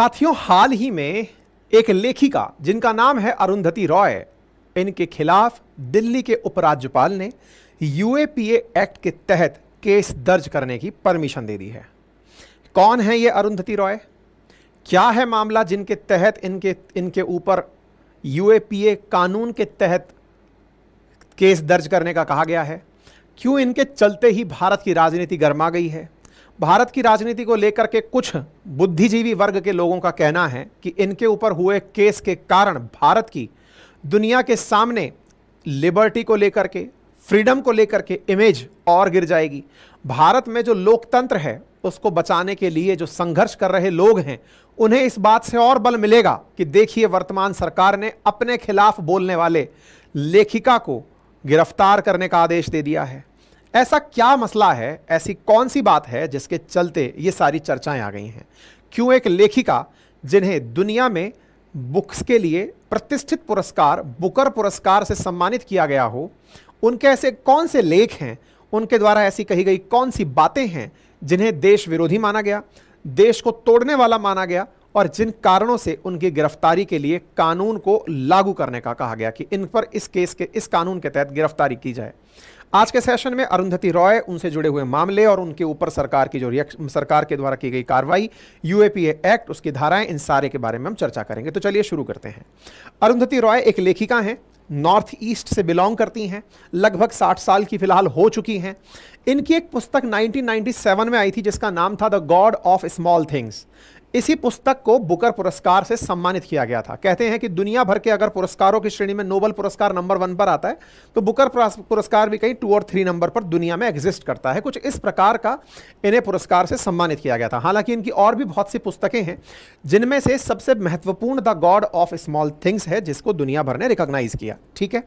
साथियों हाल ही में एक लेखिका जिनका नाम है अरुंधति रॉय इनके खिलाफ दिल्ली के उपराज्यपाल ने यूएपीए एक्ट के तहत केस दर्ज करने की परमिशन दे दी है कौन है ये अरुंधति रॉय क्या है मामला जिनके तहत इनके इनके ऊपर यूएपीए कानून के तहत केस दर्ज करने का कहा गया है क्यों इनके चलते ही भारत की राजनीति गर्मा गई है भारत की राजनीति को लेकर के कुछ बुद्धिजीवी वर्ग के लोगों का कहना है कि इनके ऊपर हुए केस के कारण भारत की दुनिया के सामने लिबर्टी को लेकर के फ्रीडम को लेकर के इमेज और गिर जाएगी भारत में जो लोकतंत्र है उसको बचाने के लिए जो संघर्ष कर रहे लोग हैं उन्हें इस बात से और बल मिलेगा कि देखिए वर्तमान सरकार ने अपने खिलाफ बोलने वाले लेखिका को गिरफ्तार करने का आदेश दे दिया है ऐसा क्या मसला है ऐसी कौन सी बात है जिसके चलते ये सारी चर्चाएं आ गई हैं क्यों एक लेखिका जिन्हें दुनिया में बुक्स के लिए प्रतिष्ठित पुरस्कार बुकर पुरस्कार से सम्मानित किया गया हो उनके ऐसे कौन से लेख हैं उनके द्वारा ऐसी कही गई कौन सी बातें हैं जिन्हें देश विरोधी माना गया देश को तोड़ने वाला माना गया और जिन कारणों से उनकी गिरफ्तारी के लिए कानून को लागू करने का कहा गया कि इन पर इस केस के इस कानून के तहत गिरफ्तारी की जाए आज के सेशन में अरुंधति रॉय उनसे जुड़े हुए मामले और उनके ऊपर सरकार की जो रिएक्शन सरकार के द्वारा की गई कार्रवाई यूएपीए एक्ट उसकी धाराएं इन सारे के बारे में हम चर्चा करेंगे तो चलिए शुरू करते हैं अरुंधति रॉय एक लेखिका हैं नॉर्थ ईस्ट से बिलोंग करती हैं लगभग 60 साल की फिलहाल हो चुकी हैं इनकी एक पुस्तक 1997 में आई थी जिसका नाम था the God of Small Things इसी पुस्तक को बुकर पुरस्कार से सम्मानित किया गया था कहते हैं कि दुनिया भर के अगर पुरस्कारों की श्रेणी में नोबल पुरस्कार नंबर वन पर आता है तो बुकर पुरस्कार भी कहीं टू और थ्री नंबर पर दुनिया में एग्जिस्ट करता है कुछ इस प्रकार का इन्हें पुरस्कार से सम्मानित किया गया था हालांकि इनकी और भी बहुत सी पुस्तकें हैं जिनमें से सबसे महत्वपूर्ण the God of Small Things है जिसको दुनिया भर ने रिकोगनाइज किया ठीक है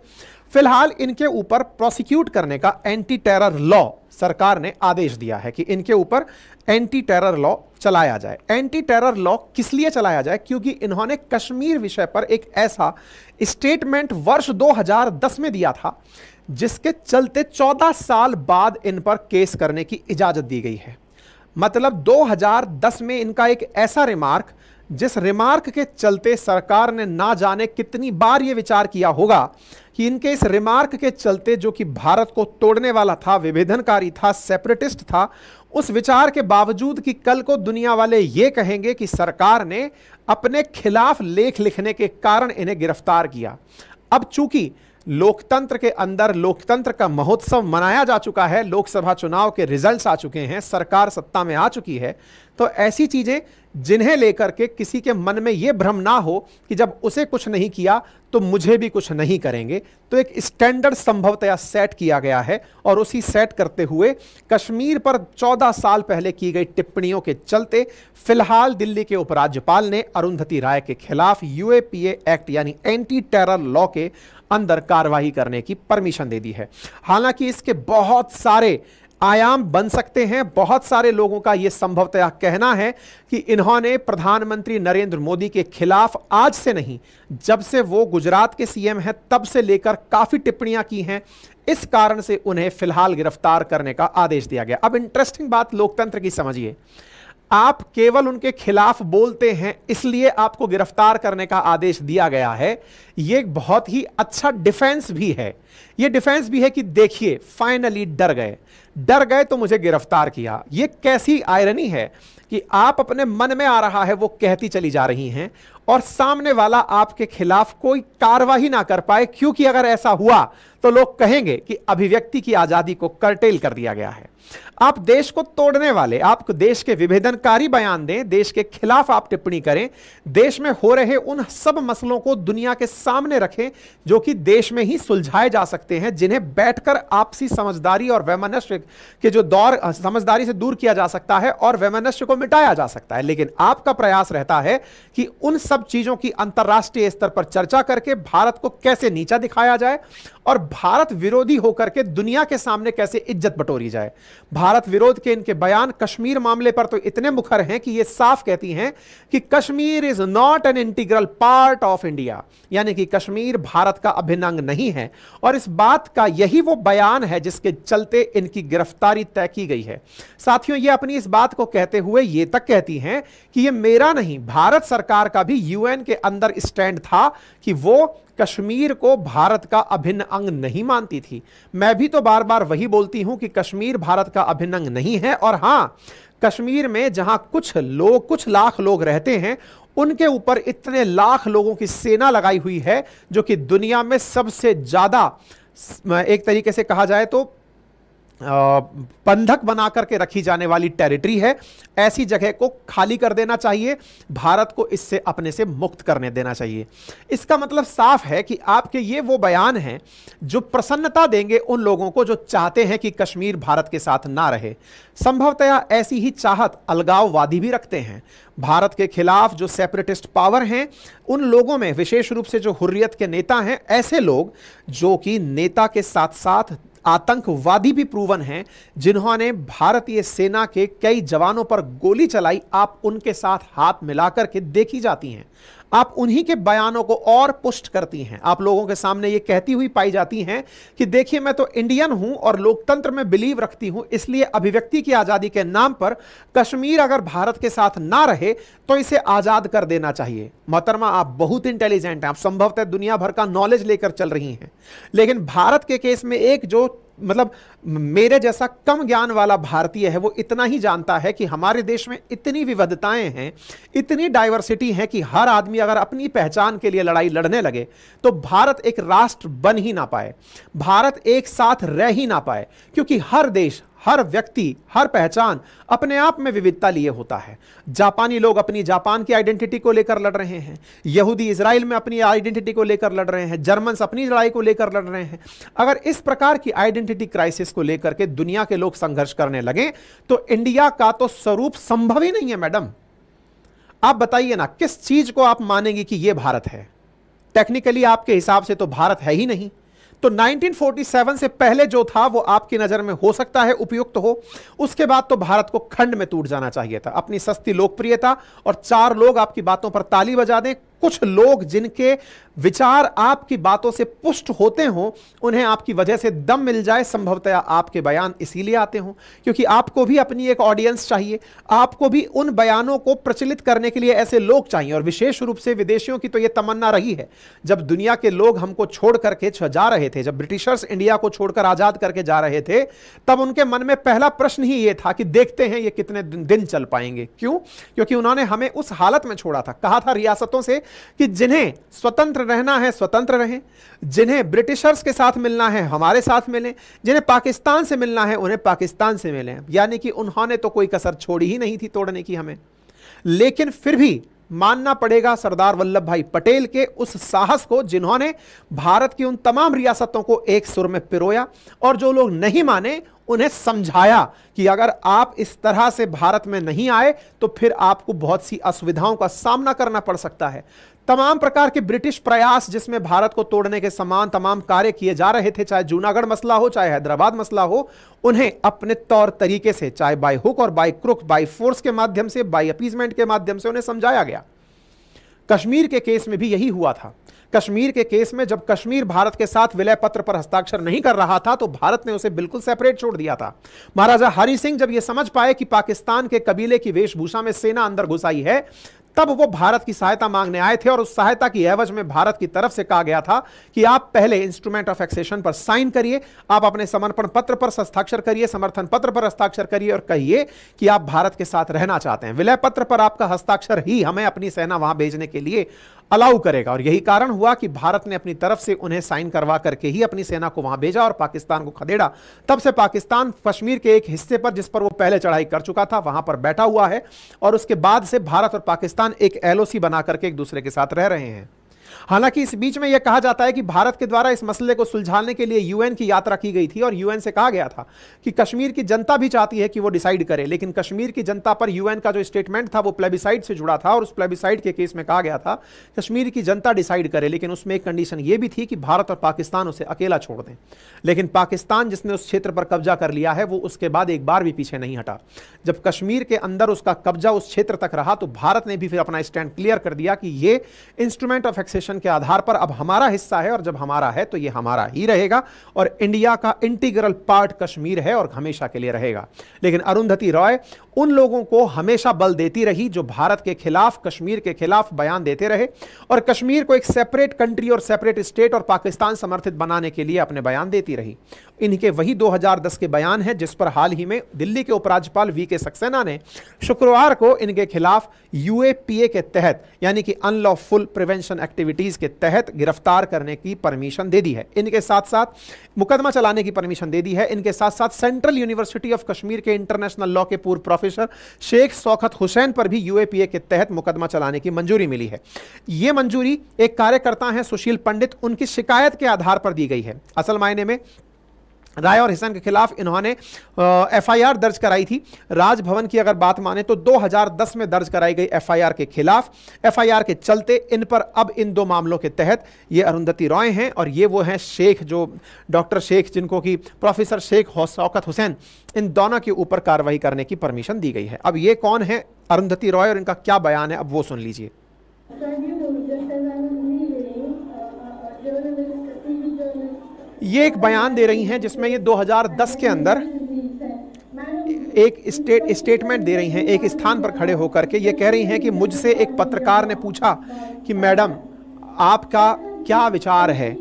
फिलहाल इनके ऊपर प्रोसिक्यूट करने का एंटी टेरर लॉ सरकार ने आदेश दिया है कि इनके ऊपर एंटी टेरर लॉ चलाया जाए एंटी टेरर लॉ किस लिए चलाया जाए क्योंकि इन्होंने कश्मीर विषय पर एक ऐसा स्टेटमेंट वर्ष 2010 में दिया था जिसके चलते 14 साल बाद इन पर केस करने की इजाज़त दी गई है मतलब 2010 में इनका एक ऐसा रिमार्क जिस रिमार्क के चलते सरकार ने ना जाने कितनी बार ये विचार किया होगा कि इनके इस रिमार्क के चलते जो कि भारत को तोड़ने वाला था विभेदनकारी था सेपरेटिस्ट था उस विचार के बावजूद कि कल को दुनिया वाले ये कहेंगे कि सरकार ने अपने खिलाफ लेख लिखने के कारण इन्हें गिरफ्तार किया अब चूंकि लोकतंत्र के अंदर लोकतंत्र का महोत्सव मनाया जा चुका है लोकसभा चुनाव के रिजल्ट्स आ चुके हैं सरकार सत्ता में आ चुकी है तो ऐसी चीज़ें जिन्हें लेकर के किसी के मन में यह भ्रम ना हो कि जब उसे कुछ नहीं किया तो मुझे भी कुछ नहीं करेंगे तो एक स्टैंडर्ड संभवतया सेट किया गया है और उसी सेट करते हुए कश्मीर पर 14 साल पहले की गई टिप्पणियों के चलते फिलहाल दिल्ली के उपराज्यपाल ने अरुंधति राय के खिलाफ यूएपीए एक्ट यानी एंटी टेरर लॉ के अंदर कार्रवाई करने की परमिशन दे दी है हालांकि इसके बहुत सारे आयाम बन सकते हैं बहुत सारे लोगों का यह संभवतया कहना है कि इन्होंने प्रधानमंत्री नरेंद्र मोदी के खिलाफ आज से नहीं जब से वो गुजरात के सीएम हैं तब से लेकर काफ़ी टिप्पणियां की हैं इस कारण से उन्हें फिलहाल गिरफ्तार करने का आदेश दिया गया अब इंटरेस्टिंग बात लोकतंत्र की समझिए आप केवल उनके खिलाफ बोलते हैं इसलिए आपको गिरफ्तार करने का आदेश दिया गया है यह बहुत ही अच्छा डिफेंस भी है यह डिफेंस भी है कि देखिए फाइनली डर गए डर गए तो मुझे गिरफ्तार किया यह कैसी आयरनी है कि आप अपने मन में आ रहा है वो कहती चली जा रही हैं और सामने वाला आपके खिलाफ कोई कार्रवाई ना कर पाए क्योंकि अगर ऐसा हुआ तो लोग कहेंगे कि अभिव्यक्ति की आजादी को करटेल कर दिया गया है आप देश को तोड़ने वाले आप देश के विभेदनकारी बयान दें देश के खिलाफ आप टिप्पणी करें देश में हो रहे उन सब मसलों को दुनिया के सामने रखें जो कि देश में ही सुलझाए जा सकते हैं जिन्हें बैठकर आपसी समझदारी और वैमनस्य के जो दौर समझदारी से दूर किया जा सकता है और वैमनस्य को मिटाया जा सकता है लेकिन आपका प्रयास रहता है कि उन सब चीजों की अंतर्राष्ट्रीय स्तर पर चर्चा करके भारत को कैसे नीचा दिखाया जाए और भारत विरोधी होकर के दुनिया के सामने कैसे इज्जत बटोरी जाए भारत विरोध के इनके बयान कश्मीर मामले पर तो इतने मुखर हैं कि ये साफ कहती हैं कि Kashmir is not an integral part of India यानी कि कश्मीर भारत का अभिनंग नहीं है और इस बात का यही वो बयान है जिसके चलते इनकी गिरफ्तारी तय की गई है साथियों ये अपनी इस बात को कहते हुए ये तक कहती हैं कि ये मेरा नहीं भारत सरकार का भी यूएन के अंदर स्टैंड था कि वो कश्मीर को भारत का अभिन्न अंग नहीं मानती थी मैं भी तो बार बार वही बोलती हूं कि कश्मीर भारत का अभिन्न अंग नहीं है और हां कश्मीर में जहां कुछ लोग कुछ लाख लोग रहते हैं उनके ऊपर इतने लाख लोगों की सेना लगाई हुई है जो कि दुनिया में सबसे ज्यादा एक तरीके से कहा जाए तो बंधक बना करके रखी जाने वाली टेरिटरी है ऐसी जगह को खाली कर देना चाहिए भारत को इससे अपने से मुक्त करने देना चाहिए इसका मतलब साफ है कि आपके ये वो बयान हैं जो प्रसन्नता देंगे उन लोगों को जो चाहते हैं कि कश्मीर भारत के साथ ना रहे संभवतया ऐसी ही चाहत अलगाववादी भी रखते हैं भारत के खिलाफ जो सेपरेटिस्ट पावर हैं उन लोगों में विशेष रूप से जो हुर्रियत के नेता हैं ऐसे लोग जो कि नेता के साथ साथ आतंकवादी भी प्रूवन हैं जिन्होंने भारतीय सेना के कई जवानों पर गोली चलाई आप उनके साथ हाथ मिलाकर के देखी जाती हैं आप उन्हीं के बयानों को और पुष्ट करती हैं आप लोगों के सामने ये कहती हुई पाई जाती हैं कि देखिए मैं तो इंडियन हूं और लोकतंत्र में बिलीव रखती हूं इसलिए अभिव्यक्ति की आज़ादी के नाम पर कश्मीर अगर भारत के साथ ना रहे तो इसे आज़ाद कर देना चाहिए मोहतरमा आप बहुत इंटेलिजेंट हैं आप संभवतः दुनिया भर का नॉलेज लेकर चल रही हैं लेकिन भारत के केस में एक जो मतलब मेरे जैसा कम ज्ञान वाला भारतीय है वो इतना ही जानता है कि हमारे देश में इतनी विविधताएं हैं इतनी डाइवर्सिटी है कि हर आदमी अगर अपनी पहचान के लिए लड़ाई लड़ने लगे तो भारत एक राष्ट्र बन ही ना पाए भारत एक साथ रह ही ना पाए क्योंकि हर देश हर व्यक्ति हर पहचान अपने आप में विविधता लिए होता है जापानी लोग अपनी जापान की आइडेंटिटी को लेकर लड़ रहे हैं यहूदी इसराइल में अपनी आइडेंटिटी को लेकर लड़ रहे हैं जर्मन्स अपनी लड़ाई को लेकर लड़ रहे हैं अगर इस प्रकार की आइडेंटिटी क्राइसिस को लेकर के दुनिया के लोग संघर्ष करने लगे तो इंडिया का तो स्वरूप संभव ही नहीं है मैडम आप बताइए ना किस चीज को आप मानेंगे कि यह भारत है टेक्निकली आपके हिसाब से तो भारत है ही नहीं तो 1947 से पहले जो था वो आपकी नजर में हो सकता है उपयुक्त हो उसके बाद तो भारत को खंड में टूट जाना चाहिए था अपनी सस्ती लोकप्रियता और चार लोग आपकी बातों पर ताली बजा दें कुछ लोग जिनके विचार आपकी बातों से पुष्ट होते हों उन्हें आपकी वजह से दम मिल जाए संभवतया आपके बयान इसीलिए आते हों क्योंकि आपको भी अपनी एक ऑडियंस चाहिए आपको भी उन बयानों को प्रचलित करने के लिए ऐसे लोग चाहिए और विशेष रूप से विदेशियों की तो ये तमन्ना रही है जब दुनिया के लोग हमको छोड़ करके जा रहे थे जब ब्रिटिशर्स इंडिया को छोड़कर आज़ाद करके जा रहे थे तब उनके मन में पहला प्रश्न ही ये था कि देखते हैं ये कितने दिन चल पाएंगे क्यों क्योंकि उन्होंने हमें उस हालत में छोड़ा था कहा था रियासतों से कि जिन्हें स्वतंत्र रहना है स्वतंत्र रहें जिन्हें ब्रिटिशर्स के साथ मिलना है हमारे साथ मिलें जिन्हें पाकिस्तान से मिलना है उन्हें पाकिस्तान से मिलें यानी कि उन्होंने तो कोई कसर छोड़ी ही नहीं थी तोड़ने की हमें लेकिन फिर भी मानना पड़ेगा सरदार वल्लभ भाई पटेल के उस साहस को जिन्होंने भारत की उन तमाम रियासतों को एक सुर में पिरोया और जो लोग नहीं माने उन्हें समझाया कि अगर आप इस तरह से भारत में नहीं आए तो फिर आपको बहुत सी असुविधाओं का सामना करना पड़ सकता है तमाम प्रकार के ब्रिटिश प्रयास जिसमें भारत को तोड़ने के समान तमाम कार्य किए जा रहे थे चाहे जूनागढ़ मसला हो चाहे हैदराबाद मसला हो उन्हें अपने तौर तरीके से चाहे बाय हुक और बाय क्रुक बाय फोर्स के माध्यम से बाय अपीजमेंट के माध्यम से उन्हें समझाया गया कश्मीर के केस में भी यही हुआ था कश्मीर के केस में जब कश्मीर भारत के साथ विलय पत्र पर हस्ताक्षर नहीं कर रहा था तो भारत ने उसे बिल्कुल सेपरेट छोड़ दिया था महाराजा हरि सिंह जब यह समझ पाए कि पाकिस्तान के कबीले की वेशभूषा में सेना अंदर घुसाई है तब वो भारत की सहायता मांगने आए थे और उस सहायता की एवज में भारत की तरफ से कहा गया था कि आप पहले इंस्ट्रूमेंट ऑफ एक्सेशन पर साइन करिए आप अपने समर्पण पत्र पर हस्ताक्षर करिए समर्थन पत्र पर हस्ताक्षर करिए और कहिए कि आप भारत के साथ रहना चाहते हैं विलय पत्र पर आपका हस्ताक्षर ही हमें अपनी सेना वहां भेजने के लिए अलाउ करेगा और यही कारण हुआ कि भारत ने अपनी तरफ से उन्हें साइन करवा करके ही अपनी सेना को वहां भेजा और पाकिस्तान को खदेड़ा तब से पाकिस्तान कश्मीर के एक हिस्से पर जिस पर वो पहले चढ़ाई कर चुका था वहां पर बैठा हुआ है और उसके बाद से भारत और पाकिस्तान एक एलओसी बना करके एक दूसरे के साथ रह रहे हैं हालांकि इस बीच में यह कहा जाता है कि भारत के द्वारा इस मसले को सुलझाने के लिए यूएन की यात्रा की गई थी और यूएन से कहा गया था कि कश्मीर की जनता भी चाहती है कि वो डिसाइड करे लेकिन कश्मीर की जनता पर यूएन का जो स्टेटमेंट था वो प्लेबिसाइड से जुड़ा था और उस प्लेबिसाइड के केस में कहा गया था कश्मीर की जनता डिसाइड करे लेकिन उसमें एक कंडीशन ये भी थी कि भारत और पाकिस्तान उसे अकेला छोड़ दें लेकिन पाकिस्तान जिसने उस क्षेत्र पर कब्जा कर लिया है वो उसके बाद एक बार भी पीछे नहीं हटा जब कश्मीर के अंदर उसका कब्जा उस क्षेत्र तक रहा तो भारत ने भी फिर अपना स्टैंड क्लियर कर दिया कि ये इंस्ट्रूमेंट ऑफ एक्सेस डेफिनेशन के आधार पर अब हमारा हिस्सा है और जब हमारा है तो ये हमारा ही रहेगा और इंडिया का इंटीग्रल पार्ट कश्मीर है और हमेशा के लिए रहेगा लेकिन अरुंधति रॉय उन लोगों को हमेशा बल देती रही जो भारत के खिलाफ कश्मीर के खिलाफ बयान देते रहे और कश्मीर को एक सेपरेट कंट्री और सेपरेट स्टेट और पाकिस्तान समर्थित बनाने के लिए अपने बयान देती रही इनके वही 2010 के बयान हैं जिस पर हाल ही में दिल्ली के उपराज्यपाल वी के सक्सेना ने शुक्रवार को इनके खिलाफ यूएपीए के तहत यानी कि अनलॉफुल प्रिवेंशन एक्टिव एक्टिविटीज़ के तहत गिरफ्तार करने की परमिशन दे दी है इनके साथ साथ मुकदमा चलाने की परमिशन दे दी है इनके साथ साथ सेंट्रल यूनिवर्सिटी ऑफ कश्मीर के इंटरनेशनल लॉ के पूर्व प्रोफेसर शेख सौखत हुसैन पर भी यूएपीए के तहत मुकदमा चलाने की मंजूरी मिली है ये मंजूरी एक कार्यकर्ता हैं सुशील पंडित उनकी शिकायत के आधार पर दी गई है असल मायने में राय और हिसन के खिलाफ इन्होंने एफआईआर दर्ज कराई थी राजभवन की अगर बात माने तो 2010 में दर्ज कराई गई एफआईआर के खिलाफ एफआईआर के चलते इन पर अब इन दो मामलों के तहत ये अरुंधति रॉय हैं और ये वो हैं शेख जो डॉक्टर शेख जिनको कि प्रोफेसर शेख शौकत हुसैन इन दोनों के ऊपर कार्रवाई करने की परमिशन दी गई है अब ये कौन है अरुंधति रॉय और इनका क्या बयान है अब वो सुन लीजिए ये एक बयान दे रही हैं जिसमें ये 2010 के अंदर एक स्टेट स्टेटमेंट दे रही हैं एक स्थान पर खड़े होकर के ये कह रही हैं कि मुझसे एक पत्रकार ने पूछा कि मैडम आपका क्या विचार है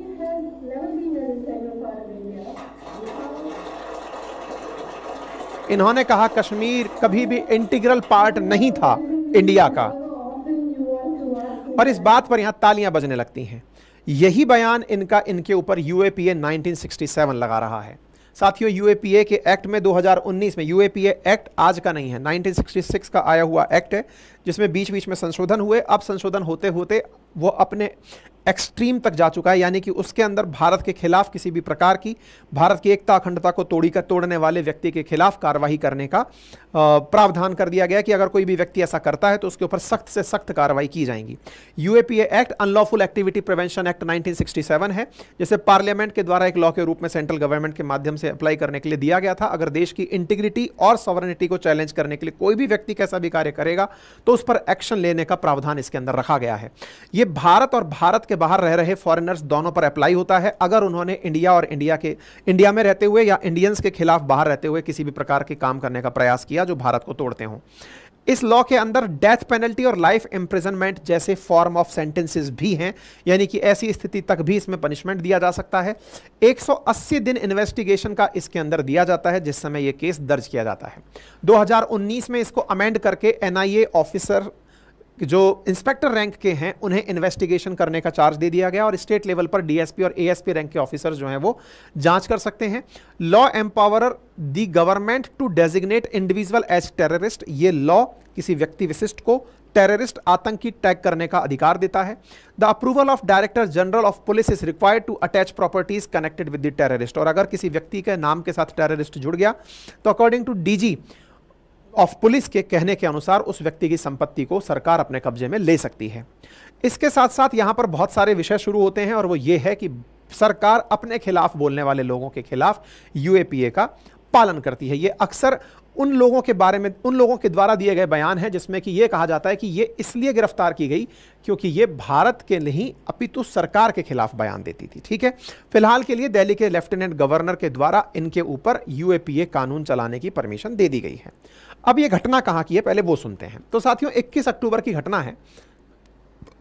इन्होंने कहा कश्मीर कभी भी इंटीग्रल पार्ट नहीं था इंडिया का और इस बात पर यहां तालियां बजने लगती हैं यही बयान इनका इनके ऊपर यू 1967 लगा रहा है साथियों यू के एक्ट में 2019 में यू एक्ट आज का नहीं है 1966 का आया हुआ एक्ट है जिसमें बीच बीच में संशोधन हुए अब संशोधन होते होते वो अपने एक्सट्रीम तक जा चुका है यानी कि उसके अंदर भारत के खिलाफ किसी भी प्रकार की भारत की एकता अखंडता को तोड़ी कर तोड़ने वाले व्यक्ति के खिलाफ कार्रवाई करने का प्रावधान कर दिया गया कि अगर कोई भी व्यक्ति ऐसा करता है तो उसके ऊपर सख्त से सख्त कार्रवाई की जाएगी UAPA act unlawful activity prevention act nineteen है जिसे पार्लियामेंट के द्वारा एक लॉ के रूप में सेंट्रल गवर्नमेंट के माध्यम से अप्लाई करने के लिए दिया गया था अगर देश की इंटीग्रिटी और सॉवरनिटी को चैलेंज करने के लिए कोई भी व्यक्ति कैसा भी कार्य करेगा तो उस पर एक्शन लेने का प्रावधान इसके अंदर रखा गया है यह भारत और भारत के बाहर रह रहे फॉरेनर्स दोनों पर अप्लाई होता है अगर उन्होंने इंडिया और इंडिया के इंडिया में रहते हुए या इंडियंस के खिलाफ बाहर रहते हुए किसी भी प्रकार के काम करने का प्रयास किया जो भारत को तोड़ते हों इस लॉ के अंदर डेथ पेनल्टी और लाइफ इंप्रिजनमेंट जैसे फॉर्म ऑफ सेंटेंसेस भी हैं यानी कि ऐसी स्थिति तक भी इसमें पनिशमेंट दिया जा सकता है 180 दिन इन्वेस्टिगेशन का इसके अंदर दिया जाता है जिस समय यह केस दर्ज किया जाता है 2019 में इसको अमेंड करके एनआईए ऑफिसर जो इंस्पेक्टर रैंक के हैं उन्हें इन्वेस्टिगेशन करने का चार्ज दे दिया गया और स्टेट लेवल पर डीएसपी और एएसपी रैंक के ऑफिसर जो हैं वो जांच कर सकते हैं law empower the government to designate individual as terrorist ये लॉ किसी व्यक्ति विशिष्ट को टेररिस्ट आतंकी टैग करने का अधिकार देता है the approval of director general of police is required to attach properties connected with the terrorist और अगर किसी व्यक्ति के नाम के साथ टेररिस्ट जुड़ गया तो according to DG of police के कहने के अनुसार उस व्यक्ति की संपत्ति को सरकार अपने कब्जे में ले सकती है इसके साथ साथ यहां पर बहुत सारे विषय शुरू होते हैं और वो ये है कि सरकार अपने खिलाफ बोलने वाले लोगों के खिलाफ यूएपीए का पालन करती है ये अक्सर उन लोगों के बारे में उन लोगों के द्वारा दिए गए बयान हैं जिसमें कि ये कहा जाता है कि ये इसलिए गिरफ्तार की गई क्योंकि ये भारत के नहीं अपितु सरकार के खिलाफ बयान देती थी ठीक है फिलहाल के लिए दिल्ली के लेफ्टिनेंट गवर्नर के द्वारा इनके ऊपर यूएपीए कानून चलाने की परमिशन दे दी गई है अब ये घटना कहाँ की है पहले वो सुनते हैं तो साथियों इक्कीस अक्टूबर की घटना है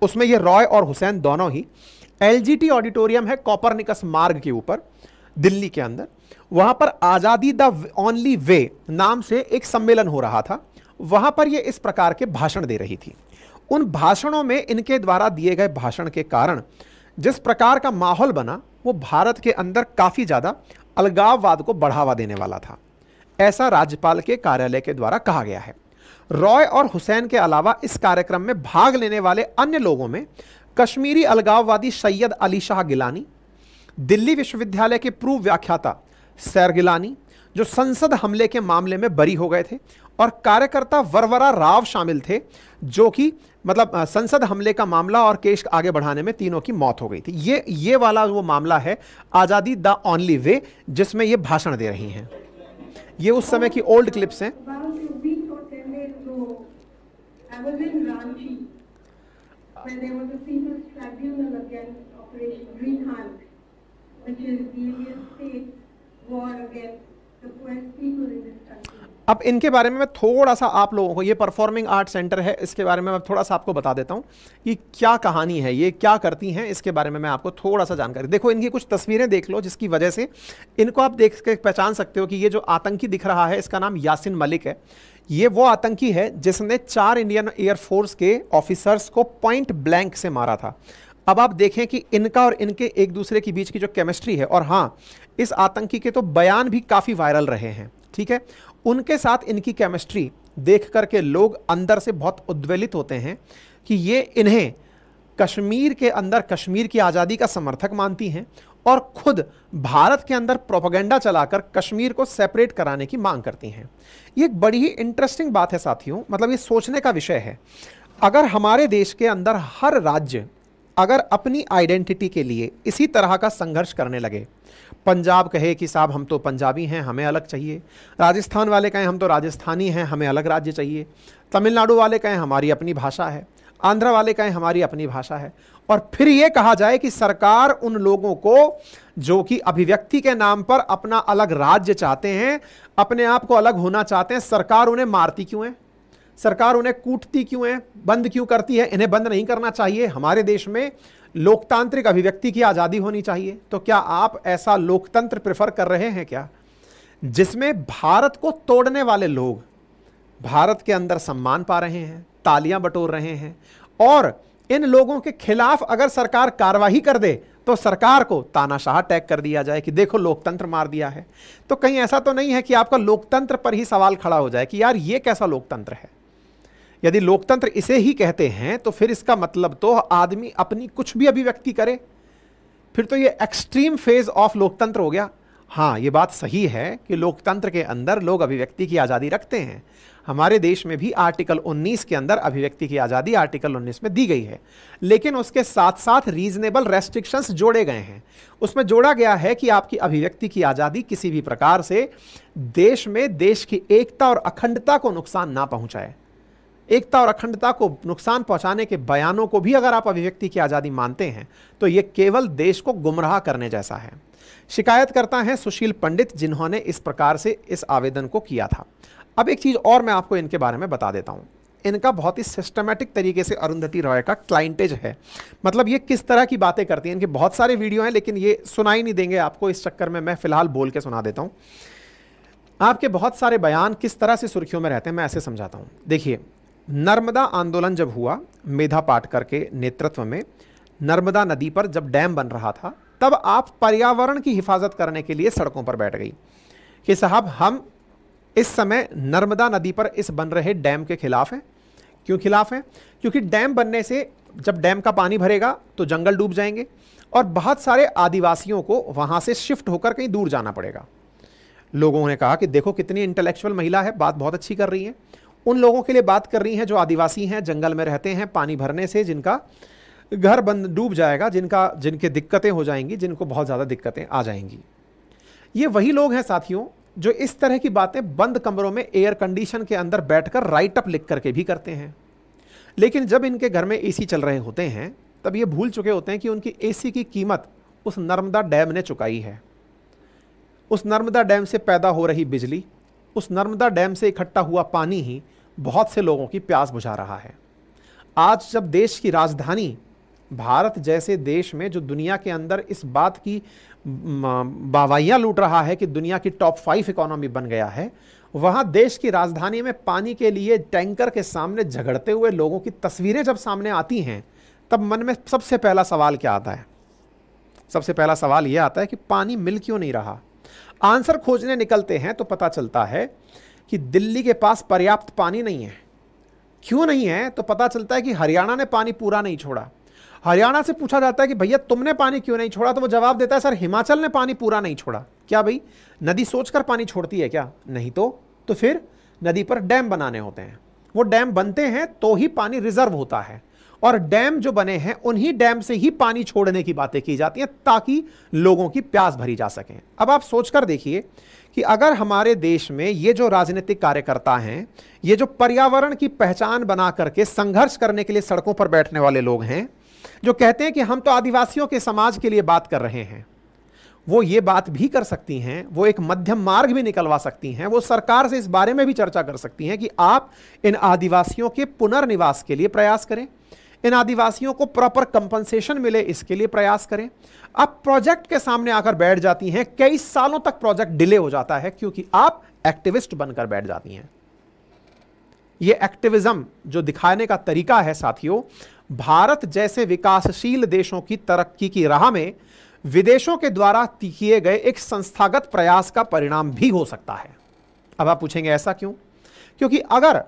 उसमें ये रॉय और हुसैन दोनों ही एल ऑडिटोरियम है कॉपर निकस मार्ग के ऊपर दिल्ली के अंदर वहां पर आज़ादी द ओनली वे नाम से एक सम्मेलन हो रहा था वहां पर ये इस प्रकार के भाषण दे रही थी उन भाषणों में इनके द्वारा दिए गए भाषण के कारण जिस प्रकार का माहौल बना वो भारत के अंदर काफ़ी ज़्यादा अलगाववाद को बढ़ावा देने वाला था ऐसा राज्यपाल के कार्यालय के द्वारा कहा गया है रॉय और हुसैन के अलावा इस कार्यक्रम में भाग लेने वाले अन्य लोगों में कश्मीरी अलगाववादी सैयद अली शाह गिलानी दिल्ली विश्वविद्यालय के पूर्व व्याख्याता सैर गिलानी जो संसद हमले के मामले में बरी हो गए थे और कार्यकर्ता वरवरा राव शामिल थे जो कि मतलब संसद हमले का मामला और केस आगे बढ़ाने में तीनों की मौत हो गई थी ये ये वाला वो मामला है आज़ादी द ओनली वे जिसमें ये भाषण दे रही हैं ये उस समय की ओल्ड क्लिप्स हैं where there was a famous tribunal against Operation Green which is the Indian state अब इनके बारे में मैं थोड़ा सा आप लोगों को ये परफॉर्मिंग आर्ट सेंटर है इसके बारे में मैं थोड़ा सा आपको बता देता हूँ कि क्या कहानी है ये क्या करती हैं इसके बारे में मैं आपको थोड़ा सा जानकारी देखो इनकी कुछ तस्वीरें देख लो जिसकी वजह से इनको आप देख के पहचान सकते हो कि ये जो आतंकी दिख रहा है इसका नाम यासिन मलिक है ये वो आतंकी है जिसने चार इंडियन एयरफोर्स के ऑफिसर्स को पॉइंट ब्लैंक से मारा था अब आप देखें कि इनका और इनके एक दूसरे के बीच की जो केमिस्ट्री है और हाँ इस आतंकी के तो बयान भी काफ़ी वायरल रहे हैं ठीक है उनके साथ इनकी केमिस्ट्री देख करके लोग अंदर से बहुत उद्वेलित होते हैं कि ये इन्हें कश्मीर के अंदर कश्मीर की आज़ादी का समर्थक मानती हैं और खुद भारत के अंदर प्रोपागेंडा चलाकर कश्मीर को सेपरेट कराने की मांग करती हैं ये एक बड़ी ही इंटरेस्टिंग बात है साथियों मतलब ये सोचने का विषय है अगर हमारे देश के अंदर हर राज्य अगर अपनी आइडेंटिटी के लिए इसी तरह का संघर्ष करने लगे पंजाब कहे कि साहब हम तो पंजाबी हैं हमें अलग चाहिए राजस्थान वाले कहें हम तो राजस्थानी हैं हमें अलग राज्य चाहिए तमिलनाडु वाले कहें हमारी अपनी भाषा है आंध्र वाले कहें हमारी अपनी भाषा है और फिर ये कहा जाए कि सरकार उन लोगों को जो कि अभिव्यक्ति के नाम पर अपना अलग राज्य चाहते हैं अपने आप को अलग होना चाहते हैं सरकार उन्हें मारती क्यों है सरकार उन्हें कूटती क्यों है बंद क्यों करती है इन्हें बंद नहीं करना चाहिए हमारे देश में लोकतांत्रिक अभिव्यक्ति की आज़ादी होनी चाहिए तो क्या आप ऐसा लोकतंत्र प्रेफर कर रहे हैं क्या जिसमें भारत को तोड़ने वाले लोग भारत के अंदर सम्मान पा रहे हैं तालियां बटोर रहे हैं और इन लोगों के खिलाफ अगर सरकार कार्रवाई कर दे तो सरकार को तानाशाह टैग कर दिया जाए कि देखो लोकतंत्र मार दिया है तो कहीं ऐसा तो नहीं है कि आपका लोकतंत्र पर ही सवाल खड़ा हो जाए कि यार ये कैसा लोकतंत्र है यदि लोकतंत्र इसे ही कहते हैं तो फिर इसका मतलब तो आदमी अपनी कुछ भी अभिव्यक्ति करे फिर तो ये एक्सट्रीम फेज ऑफ लोकतंत्र हो गया हाँ ये बात सही है कि लोकतंत्र के अंदर लोग अभिव्यक्ति की आज़ादी रखते हैं हमारे देश में भी आर्टिकल 19 के अंदर अभिव्यक्ति की आज़ादी आर्टिकल 19 में दी गई है लेकिन उसके साथ साथ रीजनेबल रेस्ट्रिक्शंस जोड़े गए हैं उसमें जोड़ा गया है कि आपकी अभिव्यक्ति की आज़ादी किसी भी प्रकार से देश में देश की एकता और अखंडता को नुकसान ना पहुँचाए एकता और अखंडता को नुकसान पहुंचाने के बयानों को भी अगर आप अभिव्यक्ति की आज़ादी मानते हैं तो ये केवल देश को गुमराह करने जैसा है शिकायत करता है सुशील पंडित जिन्होंने इस प्रकार से इस आवेदन को किया था अब एक चीज़ और मैं आपको इनके बारे में बता देता हूँ इनका बहुत ही सिस्टमेटिक तरीके से अरुंधति रॉय का क्लाइंटेज है मतलब ये किस तरह की बातें करती हैं इनके बहुत सारे वीडियो हैं लेकिन ये सुनाई नहीं देंगे आपको इस चक्कर में मैं फ़िलहाल बोल के सुना देता हूँ आपके बहुत सारे बयान किस तरह से सुर्खियों में रहते हैं मैं ऐसे समझाता हूँ देखिए नर्मदा आंदोलन जब हुआ मेधा पाटकर के नेतृत्व में नर्मदा नदी पर जब डैम बन रहा था तब आप पर्यावरण की हिफाजत करने के लिए सड़कों पर बैठ गई कि साहब हम इस समय नर्मदा नदी पर इस बन रहे डैम के खिलाफ हैं क्यों खिलाफ हैं क्योंकि डैम बनने से जब डैम का पानी भरेगा तो जंगल डूब जाएंगे और बहुत सारे आदिवासियों को वहाँ से शिफ्ट होकर कहीं दूर जाना पड़ेगा लोगों ने कहा कि देखो कितनी इंटेलेक्चुअल महिला है बात बहुत अच्छी कर रही है उन लोगों के लिए बात कर रही हैं जो आदिवासी हैं जंगल में रहते हैं पानी भरने से जिनका घर बंद डूब जाएगा जिनका जिनके दिक्कतें हो जाएंगी जिनको बहुत ज़्यादा दिक्कतें आ जाएंगी ये वही लोग हैं साथियों जो इस तरह की बातें बंद कमरों में एयर कंडीशन के अंदर बैठकर राइट अप लिख करके भी करते हैं लेकिन जब इनके घर में एसी चल रहे होते हैं तब ये भूल चुके होते हैं कि उनकी एसी की कीमत उस नर्मदा डैम ने चुकाई है उस नर्मदा डैम से पैदा हो रही बिजली उस नर्मदा डैम से इकट्ठा हुआ पानी ही बहुत से लोगों की प्यास बुझा रहा है आज जब देश की राजधानी भारत जैसे देश में जो दुनिया के अंदर इस बात की बावाइयाँ लूट रहा है कि दुनिया की टॉप फाइव इकोनॉमी बन गया है वहाँ देश की राजधानी में पानी के लिए टैंकर के सामने झगड़ते हुए लोगों की तस्वीरें जब सामने आती हैं तब मन में सबसे पहला सवाल क्या आता है सबसे पहला सवाल ये आता है कि पानी मिल क्यों नहीं रहा आंसर खोजने निकलते हैं तो पता चलता है कि दिल्ली के पास पर्याप्त पानी नहीं है क्यों नहीं है तो पता चलता है कि हरियाणा ने पानी पूरा नहीं छोड़ा हरियाणा से पूछा जाता है कि भैया तुमने पानी क्यों नहीं छोड़ा तो वो जवाब देता है सर हिमाचल ने पानी पूरा नहीं छोड़ा क्या भाई नदी सोचकर पानी छोड़ती है क्या नहीं तो तो फिर नदी पर डैम बनाने होते हैं वो डैम बनते हैं तो ही पानी रिजर्व होता है और डैम जो बने हैं उन्हीं डैम से ही पानी छोड़ने की बातें की जाती हैं ताकि लोगों की प्यास भरी जा सके अब आप सोचकर देखिए कि अगर हमारे देश में ये जो राजनीतिक कार्यकर्ता हैं ये जो पर्यावरण की पहचान बना करके संघर्ष करने के लिए सड़कों पर बैठने वाले लोग हैं जो कहते हैं कि हम तो आदिवासियों के समाज के लिए बात कर रहे हैं वो ये बात भी कर सकती हैं वो एक मध्यम मार्ग भी निकलवा सकती हैं वो सरकार से इस बारे में भी चर्चा कर सकती हैं कि आप इन आदिवासियों के पुनर्निवास के लिए प्रयास करें इन आदिवासियों को प्रॉपर कंपनसेशन मिले इसके लिए प्रयास करें अब प्रोजेक्ट के सामने आकर बैठ जाती हैं कई सालों तक प्रोजेक्ट डिले हो जाता है क्योंकि आप एक्टिविस्ट बनकर बैठ जाती हैं यह एक्टिविज्म जो दिखाने का तरीका है साथियों भारत जैसे विकासशील देशों की तरक्की की राह में विदेशों के द्वारा किए गए एक संस्थागत प्रयास का परिणाम भी हो सकता है अब आप पूछेंगे ऐसा क्यों क्योंकि अगर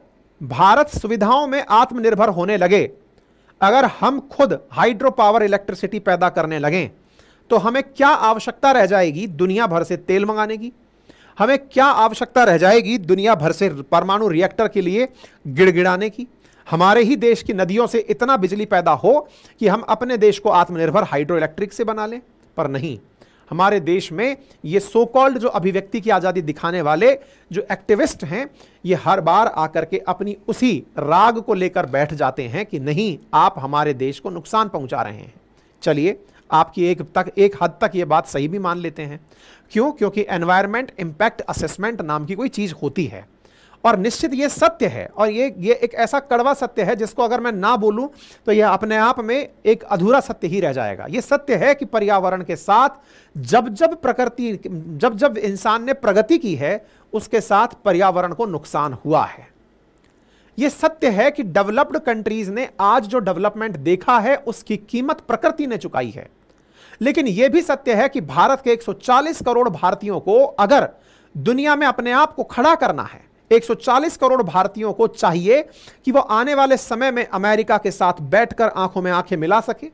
भारत सुविधाओं में आत्मनिर्भर होने लगे अगर हम खुद हाइड्रो पावर इलेक्ट्रिसिटी पैदा करने लगें तो हमें क्या आवश्यकता रह जाएगी दुनिया भर से तेल मंगाने की हमें क्या आवश्यकता रह जाएगी दुनिया भर से परमाणु रिएक्टर के लिए गिड़गिड़ाने की हमारे ही देश की नदियों से इतना बिजली पैदा हो कि हम अपने देश को आत्मनिर्भर हाइड्रो इलेक्ट्रिक से बना लें पर नहीं हमारे देश में ये सो कॉल्ड जो अभिव्यक्ति की आज़ादी दिखाने वाले जो एक्टिविस्ट हैं ये हर बार आकर के अपनी उसी राग को लेकर बैठ जाते हैं कि नहीं आप हमारे देश को नुकसान पहुंचा रहे हैं चलिए आपकी एक तक एक हद तक ये बात सही भी मान लेते हैं क्यों क्योंकि एनवायरमेंट इम्पैक्ट असेसमेंट नाम की कोई चीज़ होती है और निश्चित ये सत्य है और ये ये एक ऐसा कड़वा सत्य है जिसको अगर मैं ना बोलूं तो यह अपने आप में एक अधूरा सत्य ही रह जाएगा ये सत्य है कि पर्यावरण के साथ जब जब प्रकृति जब जब इंसान ने प्रगति की है उसके साथ पर्यावरण को नुकसान हुआ है यह सत्य है कि डेवलप्ड कंट्रीज ने आज जो डेवलपमेंट देखा है उसकी कीमत प्रकृति ने चुकाई है लेकिन यह भी सत्य है कि भारत के 140 करोड़ भारतीयों को अगर दुनिया में अपने आप को खड़ा करना है 140 करोड़ भारतीयों को चाहिए कि वो आने वाले समय में अमेरिका के साथ बैठकर आंखों में आंखें मिला सके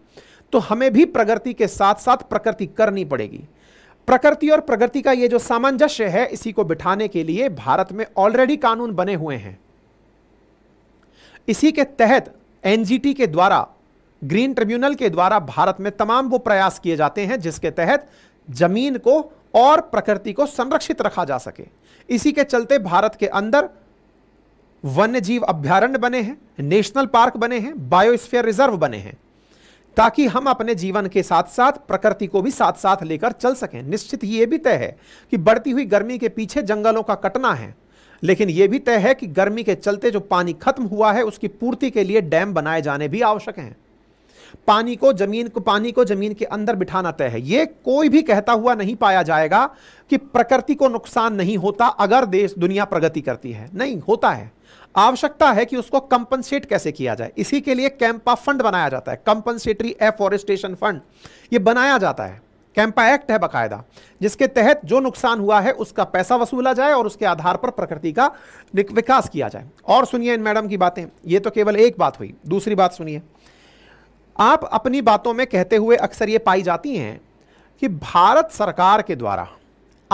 तो हमें भी प्रगति के साथ साथ प्रकृति करनी पड़ेगी प्रकृति और प्रगति का ये जो सामंजस्य है इसी को बिठाने के लिए भारत में ऑलरेडी कानून बने हुए हैं इसी के तहत एनजीटी के द्वारा ग्रीन ट्रिब्यूनल के द्वारा भारत में तमाम वो प्रयास किए जाते हैं जिसके तहत जमीन को और प्रकृति को संरक्षित रखा जा सके इसी के चलते भारत के अंदर वन्य जीव अभ्यारण्य बने हैं नेशनल पार्क बने हैं बायोस्फीयर रिजर्व बने हैं ताकि हम अपने जीवन के साथ साथ प्रकृति को भी साथ साथ लेकर चल सकें निश्चित ही ये भी तय है कि बढ़ती हुई गर्मी के पीछे जंगलों का कटना है लेकिन यह भी तय है कि गर्मी के चलते जो पानी खत्म हुआ है उसकी पूर्ति के लिए डैम बनाए जाने भी आवश्यक हैं पानी को जमीन को पानी को जमीन के अंदर बिठाना तय है यह कोई भी कहता हुआ नहीं पाया जाएगा कि प्रकृति को नुकसान नहीं होता अगर देश दुनिया प्रगति करती है नहीं होता है आवश्यकता है कि उसको कंपनसेट कैसे किया जाए इसी के लिए कैंपा फंड बनाया जाता है कंपनसेटरी एफॉरेस्टेशन फंड ये बनाया जाता है कैंपा एक्ट है बकायदा जिसके तहत जो नुकसान हुआ है उसका पैसा वसूला जाए और उसके आधार पर प्रकृति का विकास किया जाए और सुनिए इन मैडम की बातें ये तो केवल एक बात हुई दूसरी बात सुनिए आप अपनी बातों में कहते हुए अक्सर ये पाई जाती हैं कि भारत सरकार के द्वारा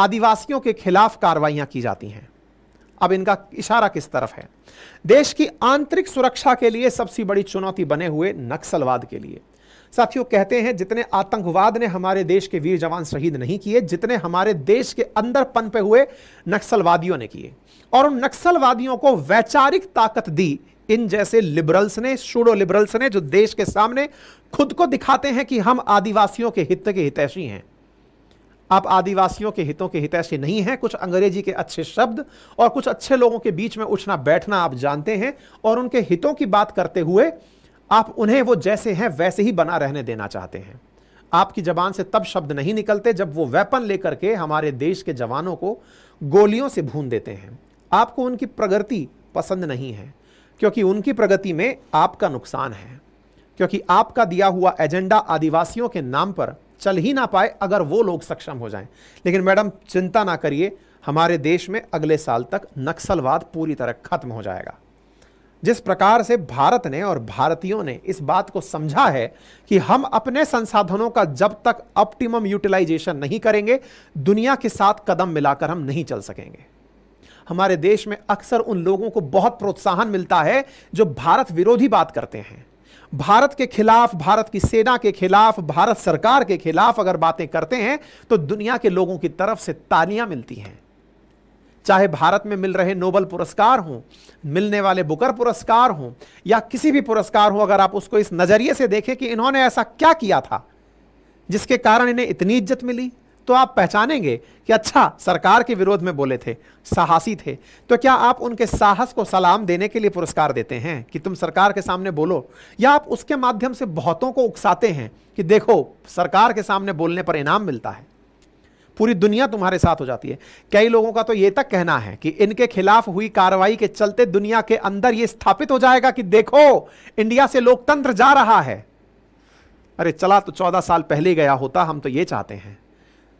आदिवासियों के खिलाफ कार्रवाइयां की जाती हैं अब इनका इशारा किस तरफ है देश की आंतरिक सुरक्षा के लिए सबसे बड़ी चुनौती बने हुए नक्सलवाद के लिए साथियों कहते हैं जितने आतंकवाद ने हमारे देश के वीर जवान शहीद नहीं किए जितने हमारे देश के अंदर पनपे हुए नक्सलवादियों ने किए और उन नक्सलवादियों को वैचारिक ताकत दी इन जैसे लिबरल्स ने शूडो लिबरल्स ने जो देश के सामने खुद को दिखाते हैं कि हम आदिवासियों के हित के हितैषी हैं आप आदिवासियों के हितों के हितैषी नहीं हैं कुछ अंग्रेजी के अच्छे शब्द और कुछ अच्छे लोगों के बीच में उठना बैठना आप जानते हैं और उनके हितों की बात करते हुए आप उन्हें वो जैसे हैं वैसे ही बना रहने देना चाहते हैं आपकी जबान से तब शब्द नहीं निकलते जब वो वेपन लेकर के हमारे देश के जवानों को गोलियों से भून देते हैं आपको उनकी प्रगति पसंद नहीं है क्योंकि उनकी प्रगति में आपका नुकसान है क्योंकि आपका दिया हुआ एजेंडा आदिवासियों के नाम पर चल ही ना पाए अगर वो लोग सक्षम हो जाएं लेकिन मैडम चिंता ना करिए हमारे देश में अगले साल तक नक्सलवाद पूरी तरह खत्म हो जाएगा जिस प्रकार से भारत ने और भारतीयों ने इस बात को समझा है कि हम अपने संसाधनों का जब तक ऑप्टिमम यूटिलाइजेशन नहीं करेंगे दुनिया के साथ कदम मिलाकर हम नहीं चल सकेंगे हमारे देश में अक्सर उन लोगों को बहुत प्रोत्साहन मिलता है जो भारत विरोधी बात करते हैं भारत के खिलाफ भारत की सेना के खिलाफ भारत सरकार के खिलाफ अगर बातें करते हैं तो दुनिया के लोगों की तरफ से तालियां मिलती हैं चाहे भारत में मिल रहे नोबल पुरस्कार हों मिलने वाले बुकर पुरस्कार हों या किसी भी पुरस्कार हो अगर आप उसको इस नज़रिए से देखें कि इन्होंने ऐसा क्या किया था जिसके कारण इन्हें इतनी इज्जत मिली तो आप पहचानेंगे कि अच्छा सरकार के विरोध में बोले थे साहसी थे तो क्या आप उनके साहस को सलाम देने के लिए पुरस्कार देते हैं कि तुम सरकार के सामने बोलो या आप उसके माध्यम से बहुतों को उकसाते हैं कि देखो सरकार के सामने बोलने पर इनाम मिलता है पूरी दुनिया तुम्हारे साथ हो जाती है कई लोगों का तो ये तक कहना है कि इनके खिलाफ हुई कार्रवाई के चलते दुनिया के अंदर यह स्थापित हो जाएगा कि देखो इंडिया से लोकतंत्र जा रहा है अरे चला तो चौदह साल पहले गया होता हम तो ये चाहते हैं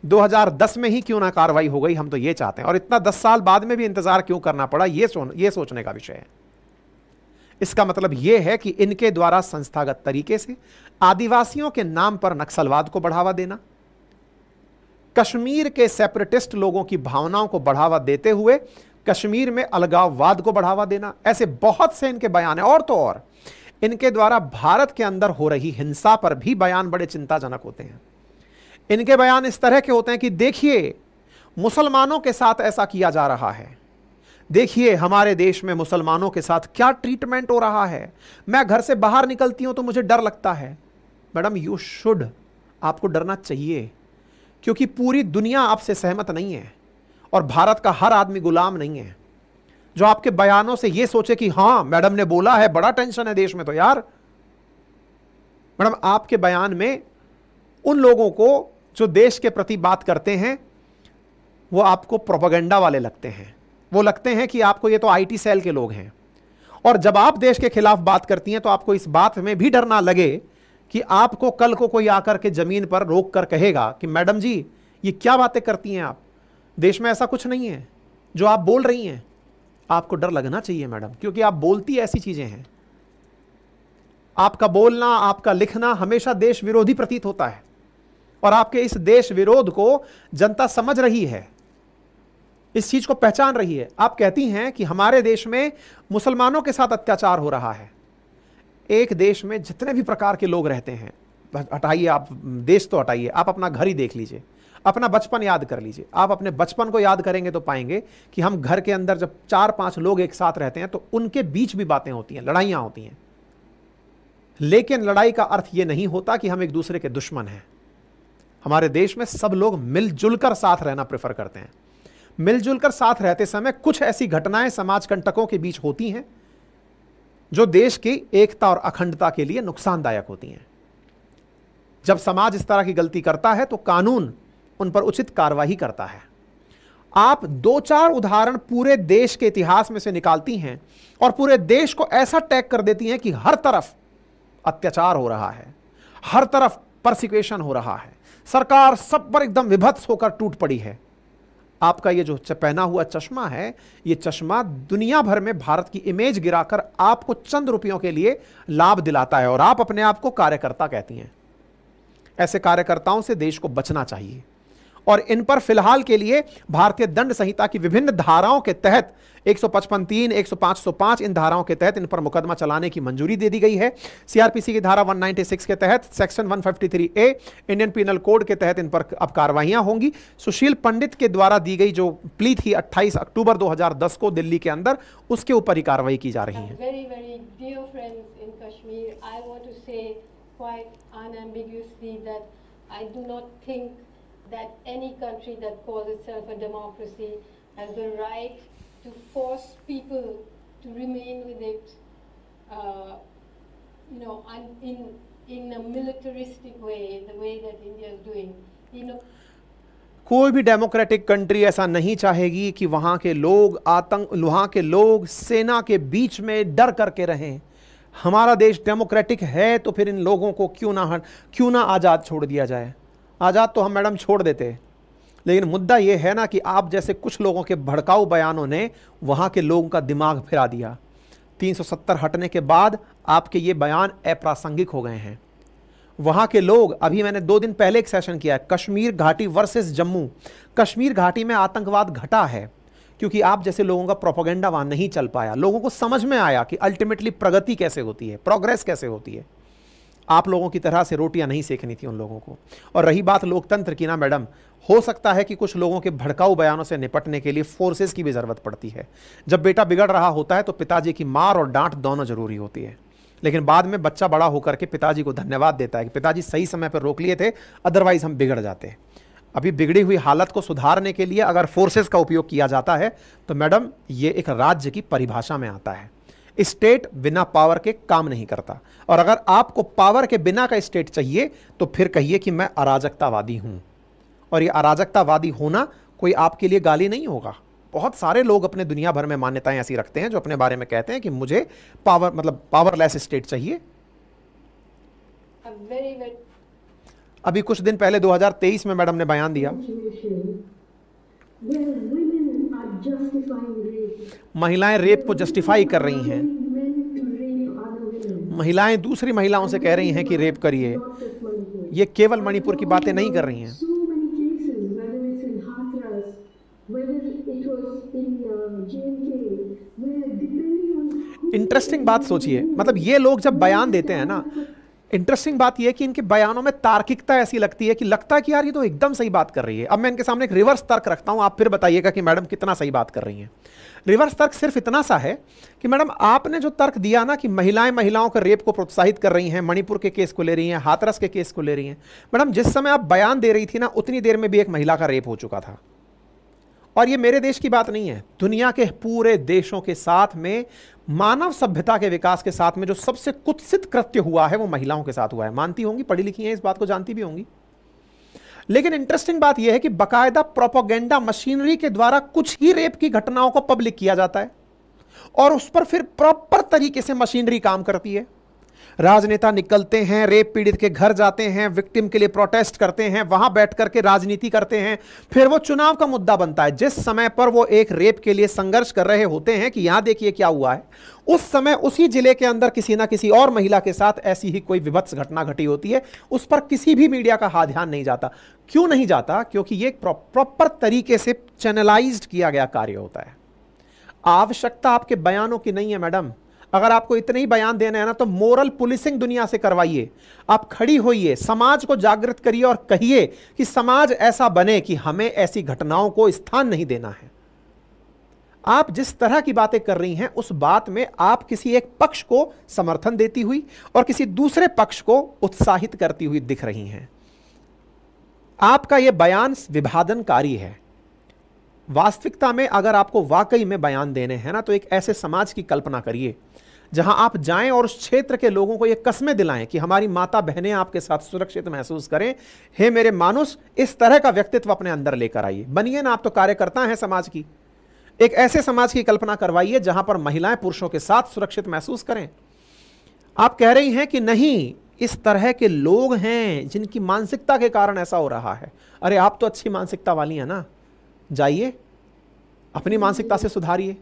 2010 में ही क्यों ना कार्रवाई हो गई हम तो ये चाहते हैं और इतना 10 साल बाद में भी इंतजार क्यों करना पड़ा ये सोन ये सोचने का विषय है इसका मतलब यह है कि इनके द्वारा संस्थागत तरीके से आदिवासियों के नाम पर नक्सलवाद को बढ़ावा देना कश्मीर के सेपरेटिस्ट लोगों की भावनाओं को बढ़ावा देते हुए कश्मीर में अलगाववाद को बढ़ावा देना ऐसे बहुत से इनके बयान है और तो और इनके द्वारा भारत के अंदर हो रही हिंसा पर भी बयान बड़े चिंताजनक होते हैं इनके बयान इस तरह के होते हैं कि देखिए मुसलमानों के साथ ऐसा किया जा रहा है देखिए हमारे देश में मुसलमानों के साथ क्या ट्रीटमेंट हो रहा है मैं घर से बाहर निकलती हूं तो मुझे डर लगता है मैडम यू शुड आपको डरना चाहिए क्योंकि पूरी दुनिया आपसे सहमत नहीं है और भारत का हर आदमी गुलाम नहीं है जो आपके बयानों से यह सोचे कि हां मैडम ने बोला है बड़ा टेंशन है देश में तो यार मैडम आपके बयान में उन लोगों को जो देश के प्रति बात करते हैं वो आपको प्रोपागेंडा वाले लगते हैं वो लगते हैं कि आपको ये तो आईटी सेल के लोग हैं और जब आप देश के खिलाफ बात करती हैं तो आपको इस बात में भी डर ना लगे कि आपको कल को कोई आकर के ज़मीन पर रोक कर कहेगा कि मैडम जी ये क्या बातें करती हैं आप देश में ऐसा कुछ नहीं है जो आप बोल रही हैं आपको डर लगना चाहिए मैडम क्योंकि आप बोलती ऐसी चीज़ें हैं आपका बोलना आपका लिखना हमेशा देश विरोधी प्रतीत होता है और आपके इस देश विरोध को जनता समझ रही है इस चीज को पहचान रही है आप कहती हैं कि हमारे देश में मुसलमानों के साथ अत्याचार हो रहा है एक देश में जितने भी प्रकार के लोग रहते हैं हटाइए आप देश तो हटाइए आप अपना घर ही देख लीजिए अपना बचपन याद कर लीजिए आप अपने बचपन को याद करेंगे तो पाएंगे कि हम घर के अंदर जब चार पांच लोग एक साथ रहते हैं तो उनके बीच भी बातें होती हैं लड़ाइयां होती हैं लेकिन लड़ाई का अर्थ ये नहीं होता कि हम एक दूसरे के दुश्मन हैं हमारे देश में सब लोग मिलजुल कर साथ रहना प्रेफर करते हैं मिलजुल कर साथ रहते समय कुछ ऐसी घटनाएं समाज कंटकों के बीच होती हैं जो देश की एकता और अखंडता के लिए नुकसानदायक होती हैं जब समाज इस तरह की गलती करता है तो कानून उन पर उचित कार्रवाई करता है आप दो चार उदाहरण पूरे देश के इतिहास में से निकालती हैं और पूरे देश को ऐसा टैग कर देती हैं कि हर तरफ अत्याचार हो रहा है हर तरफ परसिक्वेशन हो रहा है सरकार सब पर एकदम विभत्स होकर टूट पड़ी है आपका ये जो पहना हुआ चश्मा है ये चश्मा दुनिया भर में भारत की इमेज गिराकर आपको चंद रुपयों के लिए लाभ दिलाता है और आप अपने आप को कार्यकर्ता कहती हैं ऐसे कार्यकर्ताओं से देश को बचना चाहिए और इन पर फिलहाल के लिए भारतीय दंड संहिता की विभिन्न धाराओं के तहत 155 तीन सौ पांच इन धाराओं के तहत इन पर मुकदमा चलाने की मंजूरी दे दी गई है सीआरपीसी की धारा 196 के तहत section 153 A Indian penal code के तहत इन पर अब कार्रवाइयां होंगी सुशील पंडित के द्वारा दी गई जो प्ली थी 28 अक्टूबर 2010 को दिल्ली के अंदर उसके ऊपर ही कार्रवाई की जा रही uh, है very, very that any country that calls itself a democracy has the right to force people to remain with it, uh, you know, un- in, in a militaristic way, the way that India is doing. You know, कोई भी democratic country ऐसा नहीं चाहेगी कि वहां के लोग आतंक वहां के लोग सेना के बीच में डर करके रहें हमारा देश डेमोक्रेटिक है तो फिर इन लोगों को क्यों ना क्यों ना आज़ाद छोड़ दिया जाए आज़ाद तो हम मैडम छोड़ देते लेकिन मुद्दा ये है ना कि आप जैसे कुछ लोगों के भड़काऊ बयानों ने वहाँ के लोगों का दिमाग फिरा दिया 370 हटने के बाद आपके ये बयान अप्रासंगिक हो गए हैं वहाँ के लोग अभी मैंने दो दिन पहले एक सेशन किया है कश्मीर घाटी वर्सेस जम्मू कश्मीर घाटी में आतंकवाद घटा है क्योंकि आप जैसे लोगों का प्रोपोगेंडा वहाँ नहीं चल पाया लोगों को समझ में आया कि अल्टीमेटली प्रगति कैसे होती है प्रोग्रेस कैसे होती है आप लोगों की तरह से रोटियां नहीं सेकनी थी उन लोगों को और रही बात लोकतंत्र की ना मैडम हो सकता है कि कुछ लोगों के भड़काऊ बयानों से निपटने के लिए फोर्सेस की भी ज़रूरत पड़ती है जब बेटा बिगड़ रहा होता है तो पिताजी की मार और डांट दोनों जरूरी होती है लेकिन बाद में बच्चा बड़ा होकर के पिताजी को धन्यवाद देता है कि पिताजी सही समय पर रोक लिए थे अदरवाइज हम बिगड़ जाते हैं अभी बिगड़ी हुई हालत को सुधारने के लिए अगर फोर्सेस का उपयोग किया जाता है तो मैडम ये एक राज्य की परिभाषा में आता है स्टेट बिना पावर के काम नहीं करता और अगर आपको पावर के बिना का स्टेट चाहिए तो फिर कहिए कि मैं अराजकतावादी हूं और ये अराजकतावादी होना कोई आपके लिए गाली नहीं होगा बहुत सारे लोग अपने दुनिया भर में मान्यताएं ऐसी रखते हैं जो अपने बारे में कहते हैं कि मुझे पावर मतलब पावरलेस स्टेट चाहिए अभी कुछ दिन पहले 2023 में मैडम ने बयान दिया महिलाएं रेप को जस्टिफाई कर रही हैं महिलाएं दूसरी महिलाओं से कह रही हैं कि रेप करिए ये केवल मणिपुर की बातें नहीं कर रही हैं इंटरेस्टिंग uh, बात सोचिए मतलब ये लोग जब बयान देते हैं ना इंटरेस्टिंग बात यह कि इनके बयानों में तार्किकता ऐसी लगती है कि लगता है कि यार ये तो एकदम सही बात कर रही है अब मैं इनके सामने एक रिवर्स तर्क रखता हूं आप फिर बताइएगा कि मैडम कितना सही बात कर रही हैं रिवर्स तर्क सिर्फ इतना सा है कि मैडम आपने जो तर्क दिया ना कि महिलाएं महिलाओं के रेप को प्रोत्साहित कर रही हैं मणिपुर के केस को ले रही हैं हाथरस के केस को ले रही हैं मैडम जिस समय आप बयान दे रही थी ना उतनी देर में भी एक महिला का रेप हो चुका था और ये मेरे देश की बात नहीं है दुनिया के पूरे देशों के साथ में मानव सभ्यता के विकास के साथ में जो सबसे कुत्सित कृत्य हुआ है वो महिलाओं के साथ हुआ है मानती होंगी पढ़ी लिखी हैं इस बात को जानती भी होंगी लेकिन इंटरेस्टिंग बात यह है कि बकायदा प्रोपोगेंडा मशीनरी के द्वारा कुछ ही रेप की घटनाओं को पब्लिक किया जाता है और उस पर फिर प्रॉपर तरीके से मशीनरी काम करती है राजनेता निकलते हैं रेप पीड़ित के घर जाते हैं विक्टिम के लिए प्रोटेस्ट करते हैं वहां बैठ करके राजनीति करते हैं फिर वो चुनाव का मुद्दा बनता है जिस समय पर वो एक रेप के लिए संघर्ष कर रहे होते हैं कि यहां देखिए क्या हुआ है उस समय उसी जिले के अंदर किसी ना किसी और महिला के साथ ऐसी ही कोई विभत्स घटना घटी होती है उस पर किसी भी मीडिया का हाथ ध्यान नहीं जाता क्यों नहीं जाता क्योंकि ये प्रॉपर तरीके से चैनलाइज किया गया कार्य होता है आवश्यकता आपके बयानों की नहीं है मैडम अगर आपको इतने ही बयान देना है ना तो मोरल पुलिसिंग दुनिया से करवाइए आप खड़ी होइए समाज को जागृत करिए और कहिए कि समाज ऐसा बने कि हमें ऐसी घटनाओं को स्थान नहीं देना है आप जिस तरह की बातें कर रही हैं उस बात में आप किसी एक पक्ष को समर्थन देती हुई और किसी दूसरे पक्ष को उत्साहित करती हुई दिख रही हैं आपका यह बयान विभाजनकारी है वास्तविकता में अगर आपको वाकई में बयान देने हैं ना तो एक ऐसे समाज की कल्पना करिए जहां आप जाएं और उस क्षेत्र के लोगों को ये कस्में दिलाएं कि हमारी माता बहनें आपके साथ सुरक्षित महसूस करें हे मेरे मानुस इस तरह का व्यक्तित्व अपने अंदर लेकर आइए बनिए ना आप तो कार्यकर्ता हैं समाज की एक ऐसे समाज की कल्पना करवाइए जहां पर महिलाएं पुरुषों के साथ सुरक्षित महसूस करें आप कह रही हैं कि नहीं इस तरह के लोग हैं जिनकी मानसिकता के कारण ऐसा हो रहा है अरे आप तो अच्छी मानसिकता वाली हैं ना जाइए अपनी मानसिकता से सुधारिए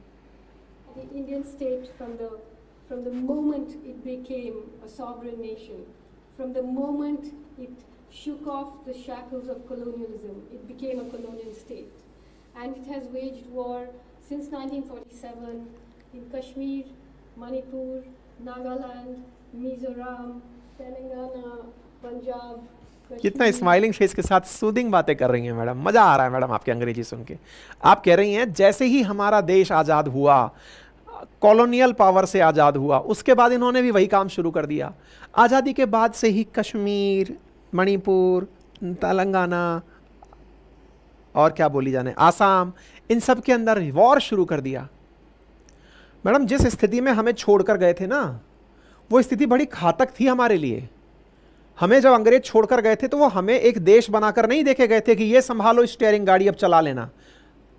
shook off the shackles of colonialism, it became a colonial state. And it has waged war since 1947 in Kashmir, Manipur, Nagaland, Mizoram, Telangana, Punjab, कितना स्माइलिंग फेस के साथ सूदिंग बातें कर रही हैं मैडम मज़ा आ रहा है मैडम आपके अंग्रेजी सुन के आप कह रही हैं जैसे ही हमारा देश आज़ाद हुआ कॉलोनियल पावर से आज़ाद हुआ उसके बाद इन्होंने भी वही काम शुरू कर दिया आज़ादी के बाद से ही कश्मीर मणिपुर तेलंगाना और क्या बोली जाने आसाम इन सब के अंदर वॉर शुरू कर दिया मैडम जिस स्थिति में हमें छोड़कर गए थे ना वो स्थिति बड़ी घातक थी हमारे लिए हमें जब अंग्रेज छोड़कर गए थे तो वो हमें एक देश बनाकर नहीं देखे गए थे कि ये संभालो स्टेयरिंग गाड़ी अब चला लेना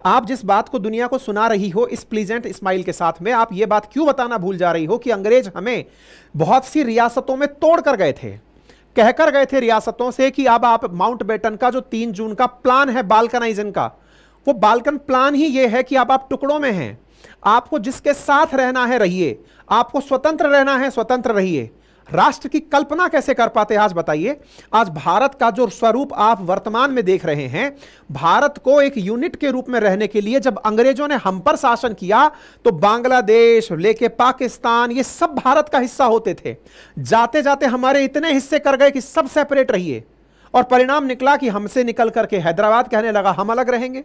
आप जिस बात को दुनिया को सुना रही हो इस प्लीजेंट स्माइल के साथ में आप ये बात क्यों बताना भूल जा रही हो कि अंग्रेज हमें बहुत सी रियासतों में तोड़ कर गए थे कहकर गए थे रियासतों से कि अब आप माउंट बेटन का जो तीन जून का प्लान है बालकनाइजन का वो बालकन प्लान ही ये है कि अब आप टुकड़ों में हैं आपको जिसके साथ रहना है रहिए आपको स्वतंत्र रहना है स्वतंत्र रहिए राष्ट्र की कल्पना कैसे कर पाते आज बताइए आज भारत का जो स्वरूप आप वर्तमान में देख रहे हैं भारत को एक यूनिट के रूप में रहने के लिए जब अंग्रेजों ने हम पर शासन किया तो बांग्लादेश लेके पाकिस्तान ये सब भारत का हिस्सा होते थे जाते जाते हमारे इतने हिस्से कर गए कि सब सेपरेट रहिए और परिणाम निकला कि हमसे निकल करके हैदराबाद कहने लगा हम अलग रहेंगे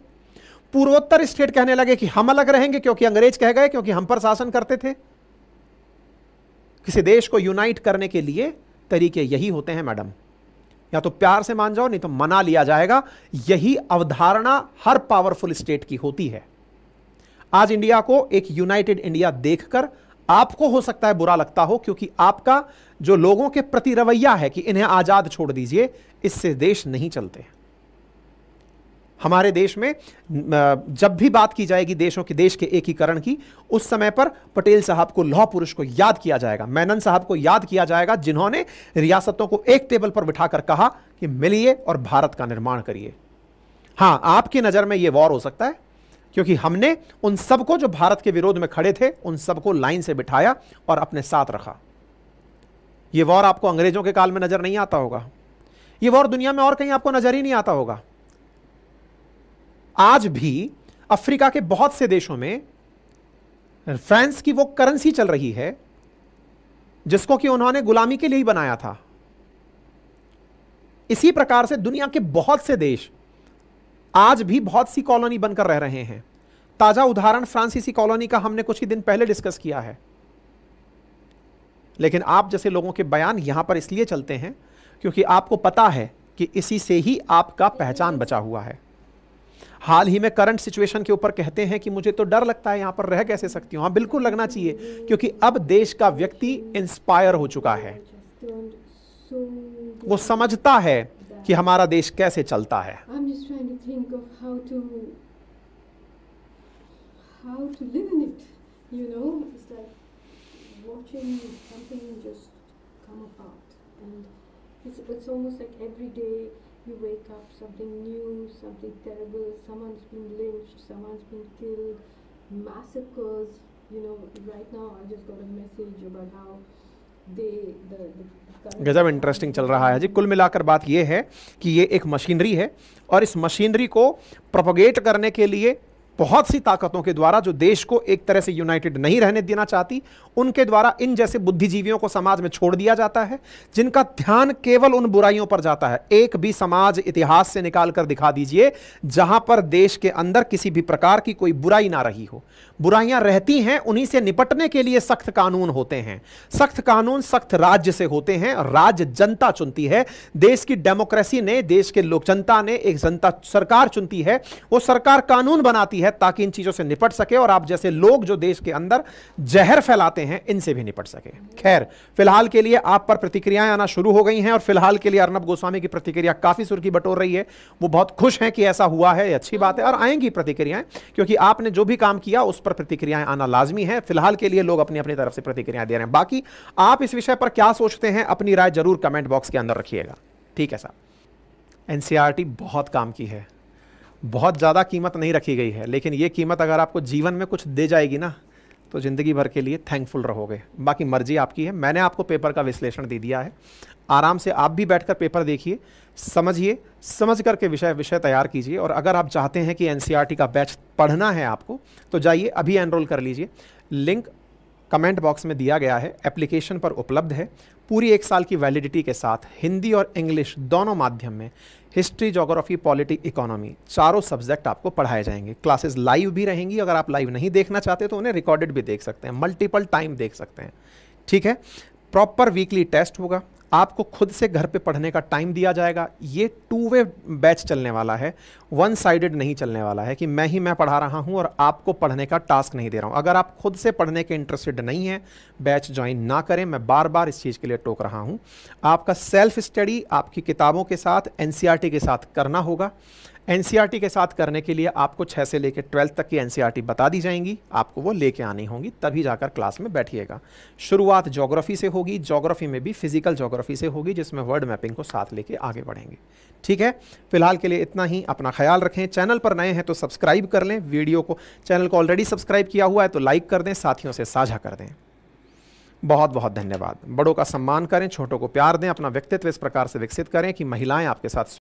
पूर्वोत्तर स्टेट कहने लगे कि हम अलग रहेंगे क्योंकि अंग्रेज कह गए क्योंकि हम पर शासन करते थे किसी देश को यूनाइट करने के लिए तरीके यही होते हैं मैडम या तो प्यार से मान जाओ नहीं तो मना लिया जाएगा यही अवधारणा हर पावरफुल स्टेट की होती है आज इंडिया को एक यूनाइटेड इंडिया देखकर आपको हो सकता है बुरा लगता हो क्योंकि आपका जो लोगों के प्रति रवैया है कि इन्हें आजाद छोड़ दीजिए इससे देश नहीं चलते हैं हमारे देश में जब भी बात की जाएगी देशों के देश के एकीकरण की उस समय पर पटेल साहब को लौह पुरुष को याद किया जाएगा मैनन साहब को याद किया जाएगा जिन्होंने रियासतों को एक टेबल पर बिठाकर कहा कि मिलिए और भारत का निर्माण करिए हाँ आपकी नज़र में ये वॉर हो सकता है क्योंकि हमने उन सबको जो भारत के विरोध में खड़े थे उन सबको लाइन से बिठाया और अपने साथ रखा ये वॉर आपको अंग्रेजों के काल में नज़र नहीं आता होगा ये वॉर दुनिया में और कहीं आपको नज़र ही नहीं आता होगा आज भी अफ्रीका के बहुत से देशों में फ्रांस की वो करेंसी चल रही है जिसको कि उन्होंने गुलामी के लिए ही बनाया था इसी प्रकार से दुनिया के बहुत से देश आज भी बहुत सी कॉलोनी बनकर रह रहे हैं ताजा उदाहरण फ्रांसीसी कॉलोनी का हमने कुछ ही दिन पहले डिस्कस किया है लेकिन आप जैसे लोगों के बयान यहां पर इसलिए चलते हैं क्योंकि आपको पता है कि इसी से ही आपका पहचान बचा हुआ है हाल ही में करंट सिचुएशन के ऊपर कहते हैं कि मुझे तो डर लगता है यहां पर रह कैसे सकती हूं हाँ बिल्कुल लगना चाहिए क्योंकि अब देश का व्यक्ति इंस्पायर हो चुका है वो समझता है कि हमारा देश कैसे चलता है it's it's almost like every day you wake up something new something terrible someone's been lynched someone's been killed massacres you know right now i just got a message about how गज़ब interesting चल रहा है जी कुल मिलाकर बात यह है कि ये एक मशीनरी है और इस मशीनरी को प्रोपोगेट करने के लिए बहुत सी ताकतों के द्वारा जो देश को एक तरह से यूनाइटेड नहीं रहने देना चाहती उनके द्वारा इन जैसे बुद्धिजीवियों को समाज में छोड़ दिया जाता है जिनका ध्यान केवल उन बुराइयों पर जाता है एक भी समाज इतिहास से निकाल कर दिखा दीजिए जहां पर देश के अंदर किसी भी प्रकार की कोई बुराई ना रही हो बुराइयां रहती हैं उन्हीं से निपटने के लिए सख्त कानून होते हैं सख्त कानून सख्त राज्य से होते हैं राज्य जनता चुनती है देश की डेमोक्रेसी ने देश के लोक जनता ने एक जनता सरकार चुनती है वो सरकार कानून बनाती है है ताकि इन चीज़ों से निपट सके और आप जैसे लोग जो देश के अंदर जहर फैलाते हैं इनसे भी निपट सके खैर फिलहाल के लिए आप पर प्रतिक्रियाएं आना शुरू हो गई हैं और फिलहाल के लिए अर्नब गोस्वामी की प्रतिक्रिया काफ़ी सुर्खी बटोर रही है वो बहुत खुश हैं कि ऐसा हुआ है अच्छी बात है और आएंगी प्रतिक्रियाएं क्योंकि आपने जो भी काम किया उस पर प्रतिक्रियाएं आना लाजमी है फिलहाल के लिए लोग अपनी अपनी तरफ से प्रतिक्रियाएं दे रहे हैं बाकी आप इस विषय पर क्या सोचते हैं अपनी राय जरूर कमेंट बॉक्स के अंदर रखिएगा ठीक है साहब एनसीआरटी बहुत काम की है बहुत ज़्यादा कीमत नहीं रखी गई है लेकिन ये कीमत अगर आपको जीवन में कुछ दे जाएगी ना तो ज़िंदगी भर के लिए थैंकफुल रहोगे बाकी मर्जी आपकी है मैंने आपको पेपर का विश्लेषण दे दिया है आराम से आप भी बैठकर पेपर देखिए समझिए समझ करके विषय विषय तैयार कीजिए और अगर आप चाहते हैं कि एन e का बैच पढ़ना है आपको तो जाइए अभी एनरोल कर लीजिए लिंक कमेंट बॉक्स में दिया गया है एप्लीकेशन पर उपलब्ध है पूरी एक साल की वैलिडिटी के साथ हिंदी और इंग्लिश दोनों माध्यम में हिस्ट्री जोग्राफी पॉलिटी इकोनॉमी चारों सब्जेक्ट आपको पढ़ाए जाएंगे क्लासेस लाइव भी रहेंगी अगर आप लाइव नहीं देखना चाहते तो उन्हें रिकॉर्डेड भी देख सकते हैं मल्टीपल टाइम देख सकते हैं ठीक है प्रॉपर वीकली टेस्ट होगा आपको खुद से घर पे पढ़ने का टाइम दिया जाएगा ये टू वे बैच चलने वाला है वन साइडेड नहीं चलने वाला है कि मैं ही मैं पढ़ा रहा हूँ और आपको पढ़ने का टास्क नहीं दे रहा हूँ अगर आप खुद से पढ़ने के इंटरेस्टेड नहीं हैं बैच ज्वाइन ना करें मैं बार बार इस चीज़ के लिए टोक रहा हूँ आपका सेल्फ स्टडी आपकी किताबों के साथ एन e के साथ करना होगा एन के साथ करने के लिए आपको छः से लेकर ट्वेल्थ तक की एन बता दी जाएंगी आपको वो लेके आनी होंगी तभी जाकर क्लास में बैठिएगा शुरुआत जोग्राफ़ी से होगी जोग्राफ़ी में भी फिजिकल जोग्राफ़ी से होगी जिसमें वर्ड मैपिंग को साथ लेके आगे बढ़ेंगे ठीक है फिलहाल के लिए इतना ही अपना ख्याल रखें चैनल पर नए हैं तो सब्सक्राइब कर लें वीडियो को चैनल को ऑलरेडी सब्सक्राइब किया हुआ है तो लाइक कर दें साथियों से साझा कर दें बहुत बहुत धन्यवाद बड़ों का सम्मान करें छोटों को प्यार दें अपना व्यक्तित्व इस प्रकार से विकसित करें कि महिलाएं आपके साथ